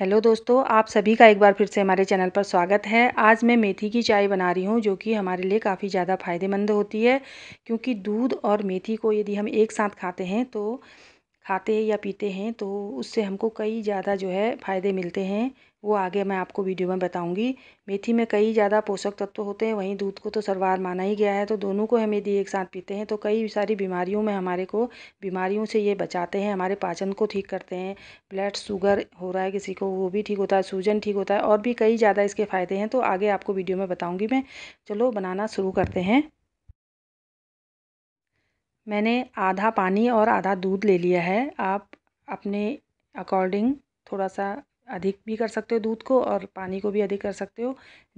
hello दोस्तों आप सभी का एक बार फिर से हमारे चैनल पर स्वागत है आज मैं मेथी की चाय बना रही हूँ जो कि हमारे लिए काफ़ी ज़्यादा फायदेमंद होती है क्योंकि दूध और मेथी को यदि हम एक साथ खाते हैं तो खाते या पीते हैं तो उससे हमको कई ज़्यादा जो है फ़ायदे मिलते हैं वो आगे मैं आपको वीडियो में बताऊँगी मेथी में कई ज़्यादा पोषक तत्व होते हैं वहीं दूध को तो सर्वाहार माना ही गया है तो दोनों को हम यदि एक साथ पीते हैं तो कई सारी बीमारियों में हमारे को बीमारियों से ये बचाते हैं हमारे पाचन को ठीक करते हैं ब्लड शुगर हो रहा है किसी को वो भी ठीक होता है सूजन ठीक होता है और भी कई ज़्यादा इसके फ़ायदे हैं तो आगे आपको वीडियो में बताऊँगी मैं चलो बनाना शुरू करते हैं मैंने आधा पानी और आधा दूध ले लिया है आप अपने अकॉर्डिंग थोड़ा सा अधिक भी कर सकते हो दूध को और पानी को भी अधिक कर सकते हो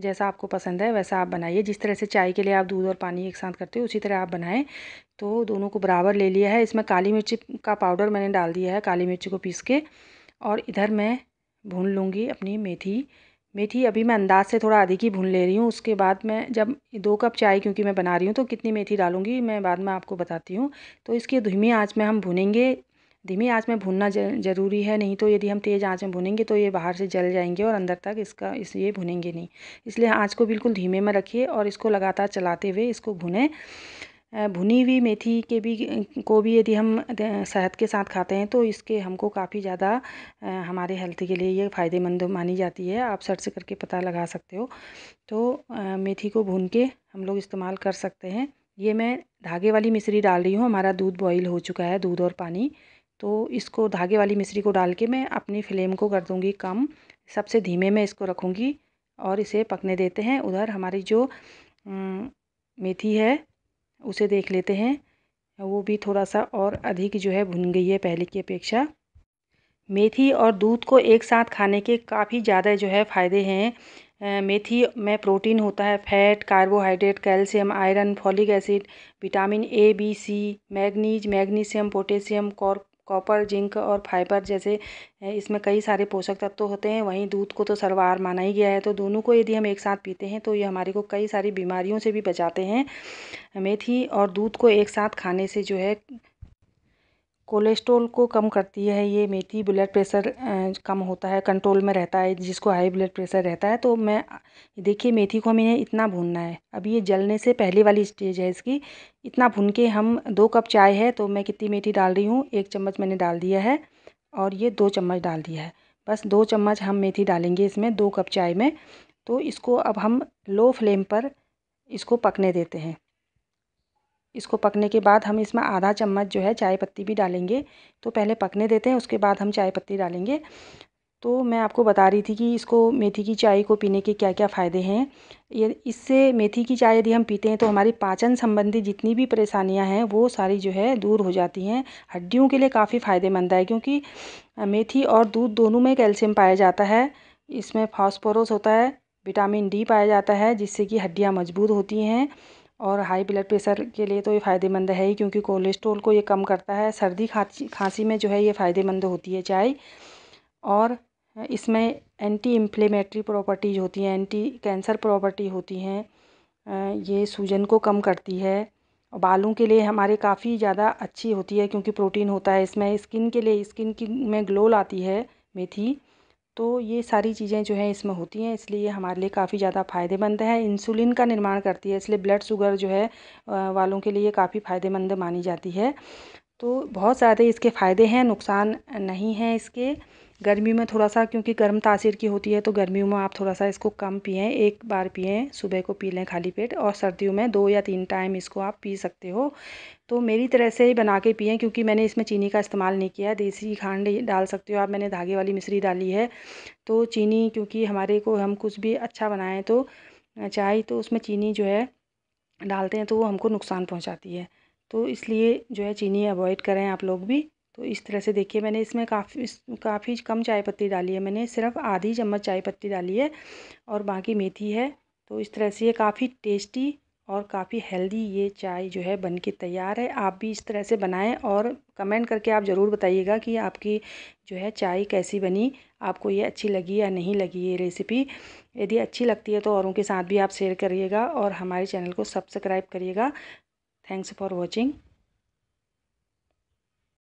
जैसा आपको पसंद है वैसा आप बनाइए जिस तरह से चाय के लिए आप दूध और पानी एक साथ करते हो उसी तरह आप बनाएं तो दोनों को बराबर ले लिया है इसमें काली मिर्ची का पाउडर मैंने डाल दिया है काली मिर्ची को पीस के और इधर मैं भून लूँगी अपनी मेथी मेथी अभी मैं अंदाज़ से थोड़ा आधी की भून ले रही हूँ उसके बाद मैं जब दो कप चाय क्योंकि मैं बना रही हूँ तो कितनी मेथी डालूँगी मैं बाद में आपको बताती हूँ तो इसकी धीमी आँच में हम भुनेंगे धीमी आँच में भुनना ज़रूरी है नहीं तो यदि हम तेज़ आँच में भुनेंगे तो ये बाहर से जल जाएंगे और अंदर तक इसका इस ये भुनेंगे नहीं इसलिए आँच को बिल्कुल धीमे में रखिए और इसको लगातार चलाते हुए इसको भुनें भुनी हुई मेथी के भी को भी यदि हम शहद के साथ खाते हैं तो इसके हमको काफ़ी ज़्यादा हमारे हेल्थ के लिए ये फ़ायदेमंद मानी जाती है आप सर्च करके पता लगा सकते हो तो मेथी को भून के हम लोग इस्तेमाल कर सकते हैं ये मैं धागे वाली मिश्री डाल रही हूँ हमारा दूध बॉईल हो चुका है दूध और पानी तो इसको धागे वाली मिश्री को डाल के मैं अपनी फ्लेम को कर दूँगी कम सबसे धीमे में इसको रखूँगी और इसे पकने देते हैं उधर हमारी जो मेथी है उसे देख लेते हैं वो भी थोड़ा सा और अधिक जो है भुन गई है पहले की अपेक्षा मेथी और दूध को एक साथ खाने के काफ़ी ज़्यादा जो है फ़ायदे हैं मेथी में प्रोटीन होता है fat carbohydrate calcium iron folic acid vitamin A B C manganese magnesium potassium कॉर्क कॉपर जिंक और फाइबर जैसे इसमें कई सारे पोषक तत्व होते हैं वहीं दूध को तो सर्वाहार माना ही गया है तो दोनों को यदि हम एक साथ पीते हैं तो ये हमारे को कई सारी बीमारियों से भी बचाते हैं मेथी और दूध को एक साथ खाने से जो है कोलेस्ट्रोल को कम करती है ये मेथी ब्लड प्रेशर कम होता है कंट्रोल में रहता है जिसको हाई ब्लड प्रेशर रहता है तो मैं देखिए मेथी को हमें इतना भूनना है अब ये जलने से पहले वाली स्टेज है इसकी इतना भून के हम दो कप चाय है तो मैं कितनी मेथी डाल रही हूँ एक चम्मच मैंने डाल दिया है और ये दो चम्मच डाल दिया है बस दो चम्मच हम मेथी डालेंगे इसमें दो कप चाय में तो इसको अब हम लो फ्लेम पर इसको पकने देते हैं इसको पकने के बाद हम इसमें आधा चम्मच जो है चाय पत्ती भी डालेंगे तो पहले पकने देते हैं उसके बाद हम चाय पत्ती डालेंगे तो मैं आपको बता रही थी कि इसको मेथी की चाय को पीने के क्या क्या फ़ायदे हैं ये इससे मेथी की चाय यदि हम पीते हैं तो हमारी पाचन संबंधी जितनी भी परेशानियां हैं वो सारी जो है दूर हो जाती हैं हड्डियों के लिए काफ़ी फ़ायदेमंद है क्योंकि मेथी और दूध दोनों में कैल्शियम पाया जाता है इसमें फॉस्फोरस होता है विटामिन डी पाया जाता है जिससे कि हड्डियाँ मजबूत होती हैं और हाई ब्लड प्रेशर के लिए तो ये फ़ायदेमंद है ही क्योंकि कोलेस्ट्रोल को ये कम करता है सर्दी खांसी खांसी में जो है ये फ़ायदेमंद होती है चाय और इसमें एंटी इन्फ्लेमेटरी प्रॉपर्टीज होती हैं एंटी कैंसर प्रॉपर्टी होती हैं ये सूजन को कम करती है बालों के लिए हमारे काफ़ी ज़्यादा अच्छी होती है क्योंकि प्रोटीन होता है इसमें स्किन के लिए स्किन की में ग्लो लाती है मेथी तो ये सारी चीज़ें जो है इसमें होती हैं इसलिए ये हमारे लिए काफ़ी ज़्यादा फ़ायदेमंद है इंसुलिन का निर्माण करती है इसलिए ब्लड शुगर जो है वालों के लिए काफ़ी फ़ायदेमंद मानी जाती है तो बहुत सारे इसके फ़ायदे हैं नुकसान नहीं हैं इसके गर्मी में थोड़ा सा क्योंकि गर्म तासीर की होती है तो गर्मियों में आप थोड़ा सा इसको कम पिएँ एक बार पिएँ सुबह को पी लें खाली पेट और सर्दियों में दो या तीन टाइम इसको आप पी सकते हो तो मेरी तरह से ही बना के पिएँ क्योंकि मैंने इसमें चीनी का इस्तेमाल नहीं किया है देसी खांड डाल सकते हो आप मैंने धागे वाली मिश्री डाली है तो चीनी क्योंकि हमारे को हम कुछ भी अच्छा बनाएँ तो चाय तो उसमें चीनी जो है डालते हैं तो वो हमको नुकसान पहुँचाती है तो इसलिए जो है चीनी अवॉइड करें आप लोग भी तो इस तरह से देखिए मैंने इसमें काफ़ी काफ़ी कम चाय पत्ती डाली है मैंने सिर्फ आधी चम्मच चाय पत्ती डाली है और बाकी मेथी है तो इस तरह से ये काफ़ी टेस्टी और काफ़ी हेल्दी ये चाय जो है बन के तैयार है आप भी इस तरह से बनाएं और कमेंट करके आप ज़रूर बताइएगा कि आपकी जो है चाय कैसी बनी आपको ये अच्छी लगी या नहीं लगी ये रेसिपी यदि अच्छी लगती है तो औरों के साथ भी आप शेयर करिएगा और हमारे चैनल को सब्सक्राइब करिएगा थैंक्स फॉर वॉचिंग